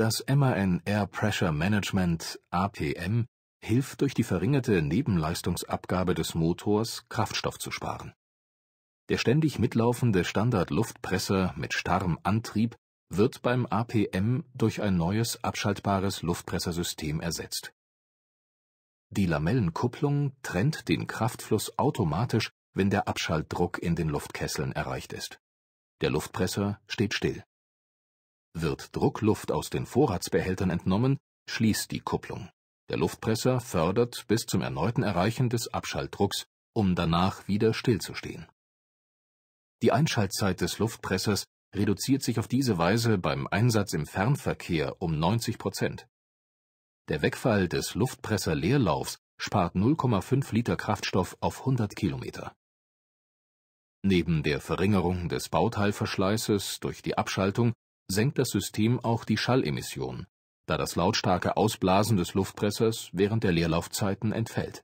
Das MAN Air Pressure Management APM hilft durch die verringerte Nebenleistungsabgabe des Motors, Kraftstoff zu sparen. Der ständig mitlaufende Standard-Luftpresser mit starrem Antrieb wird beim APM durch ein neues abschaltbares Luftpressersystem ersetzt. Die Lamellenkupplung trennt den Kraftfluss automatisch, wenn der Abschaltdruck in den Luftkesseln erreicht ist. Der Luftpresser steht still. Wird Druckluft aus den Vorratsbehältern entnommen, schließt die Kupplung. Der Luftpresser fördert bis zum erneuten Erreichen des Abschaltdrucks, um danach wieder stillzustehen. Die Einschaltzeit des Luftpressers reduziert sich auf diese Weise beim Einsatz im Fernverkehr um 90 Prozent. Der Wegfall des Luftpresserleerlaufs spart 0,5 Liter Kraftstoff auf 100 Kilometer. Neben der Verringerung des Bauteilverschleißes durch die Abschaltung senkt das System auch die Schallemission, da das lautstarke Ausblasen des Luftpressers während der Leerlaufzeiten entfällt